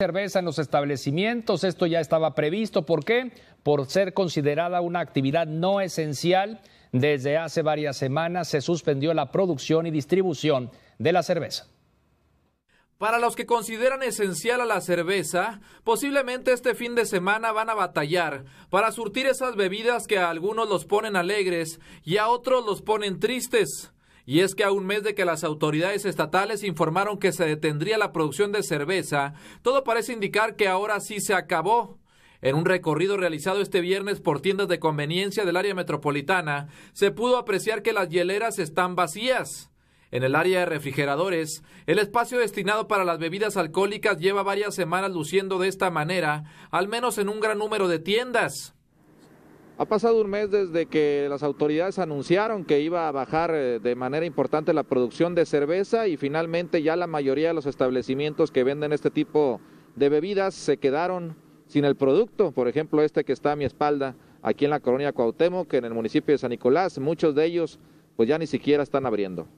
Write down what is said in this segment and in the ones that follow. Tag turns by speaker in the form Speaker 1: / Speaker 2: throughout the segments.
Speaker 1: cerveza en los establecimientos. Esto ya estaba previsto. ¿Por qué? Por ser considerada una actividad no esencial. Desde hace varias semanas se suspendió la producción y distribución de la cerveza.
Speaker 2: Para los que consideran esencial a la cerveza, posiblemente este fin de semana van a batallar para surtir esas bebidas que a algunos los ponen alegres y a otros los ponen tristes. Y es que a un mes de que las autoridades estatales informaron que se detendría la producción de cerveza, todo parece indicar que ahora sí se acabó. En un recorrido realizado este viernes por tiendas de conveniencia del área metropolitana, se pudo apreciar que las hieleras están vacías. En el área de refrigeradores, el espacio destinado para las bebidas alcohólicas lleva varias semanas luciendo de esta manera, al menos en un gran número de tiendas.
Speaker 3: Ha pasado un mes desde que las autoridades anunciaron que iba a bajar eh, de manera importante la producción de cerveza y finalmente ya la mayoría de los establecimientos que venden este tipo de bebidas se quedaron sin el producto. Por ejemplo, este que está a mi espalda, aquí en la colonia Cuauhtémoc, en el municipio de San Nicolás, muchos de ellos pues ya ni siquiera están abriendo.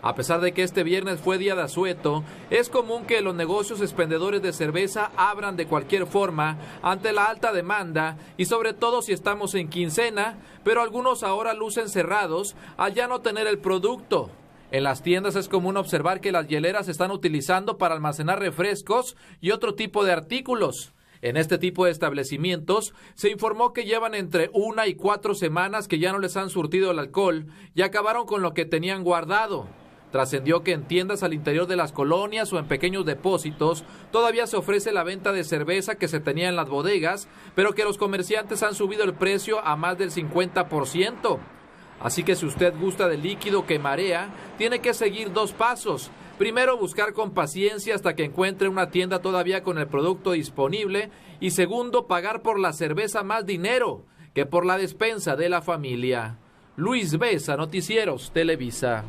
Speaker 2: A pesar de que este viernes fue día de asueto, es común que los negocios expendedores de cerveza abran de cualquier forma ante la alta demanda y sobre todo si estamos en quincena, pero algunos ahora lucen cerrados al ya no tener el producto. En las tiendas es común observar que las hieleras se están utilizando para almacenar refrescos y otro tipo de artículos. En este tipo de establecimientos se informó que llevan entre una y cuatro semanas que ya no les han surtido el alcohol y acabaron con lo que tenían guardado. Trascendió que en tiendas al interior de las colonias o en pequeños depósitos todavía se ofrece la venta de cerveza que se tenía en las bodegas, pero que los comerciantes han subido el precio a más del 50%. Así que si usted gusta del líquido que marea, tiene que seguir dos pasos. Primero, buscar con paciencia hasta que encuentre una tienda todavía con el producto disponible. Y segundo, pagar por la cerveza más dinero que por la despensa de la familia. Luis Besa, Noticieros, Televisa.